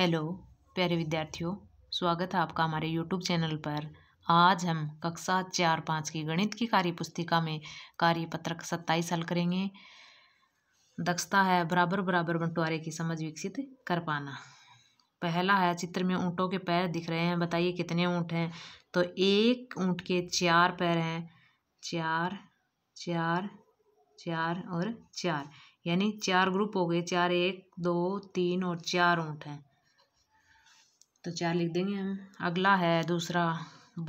hello प्यारे विद्यार्थियों स्वागत है आपका हमारे यूट्यूब चैनल पर आज हम कक्षा चार पाँच की गणित की कार्य पुस्तिका में पत्रक सत्ताईस हल करेंगे दक्षता है बराबर बराबर बंटवारे की समझ विकसित कर पाना पहला है चित्र में ऊँटों के पैर दिख रहे हैं बताइए कितने ऊँट हैं तो एक ऊँट के चार पैर हैं चार चार चार और चार यानी चार ग्रुप हो गए चार एक दो तीन और चार ऊँट हैं तो चार लिख देंगे हम अगला है दूसरा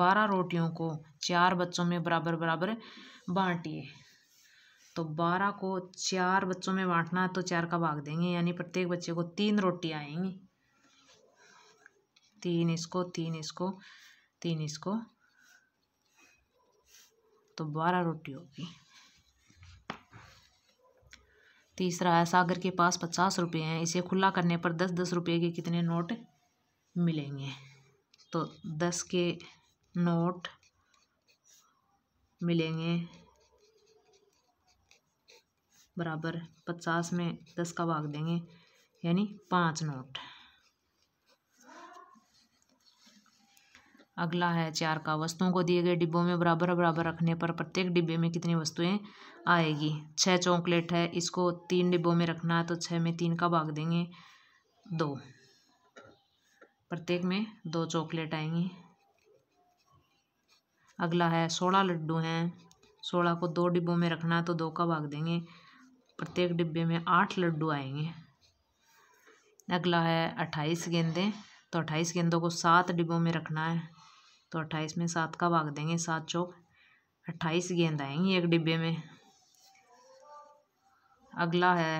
बारह रोटियों को चार बच्चों में बराबर बराबर बांटिए तो बारह को चार बच्चों में बांटना है तो चार का भाग देंगे यानी प्रत्येक बच्चे को तीन रोटी आएंगी तीन इसको तीन इसको तीन इसको तो बारह रोटी होगी तीसरा है सागर के पास पचास रुपये हैं इसे खुला करने पर दस दस रुपये के कितने नोट मिलेंगे तो दस के नोट मिलेंगे बराबर पचास में दस का भाग देंगे यानी पाँच नोट अगला है चार का वस्तुओं को दिए गए डिब्बों में बराबर बराबर रखने पर प्रत्येक डिब्बे में कितनी वस्तुएं आएगी छः चॉकलेट है इसको तीन डिब्बों में रखना है तो छः में तीन का भाग देंगे दो प्रत्येक में दो चॉकलेट आएंगी अगला है सोलह लड्डू हैं सोलह को दो डिब्बों में रखना है तो दो का भाग देंगे प्रत्येक डिब्बे में आठ लड्डू आएंगे अगला है अट्ठाईस गेंदे तो अट्ठाईस गेंदों को सात डिब्बों में रखना है तो अट्ठाईस में सात का भाग देंगे सात चौक अट्ठाईस गेंद आएंगी एक डिब्बे में अगला है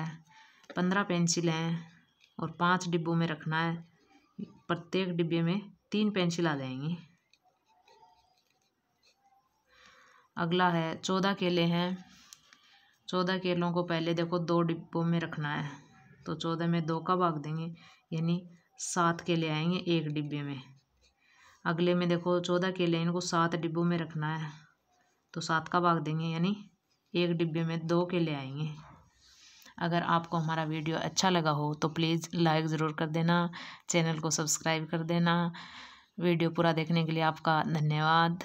पंद्रह पेंसिल हैं और पाँच डिब्बों में रखना है प्रत्येक डिब्बे में तीन पेंसिल आ जाएंगी अगला है चौदह केले हैं चौदह केलों को पहले देखो दो डिब्बों में रखना है तो चौदह में दो का भाग देंगे यानी सात केले आएंगे एक डिब्बे में अगले में देखो चौदह केले इनको सात डिब्बों में रखना है तो सात का भाग देंगे यानी एक डिब्बे में दो केले आएंगे अगर आपको हमारा वीडियो अच्छा लगा हो तो प्लीज़ लाइक ज़रूर कर देना चैनल को सब्सक्राइब कर देना वीडियो पूरा देखने के लिए आपका धन्यवाद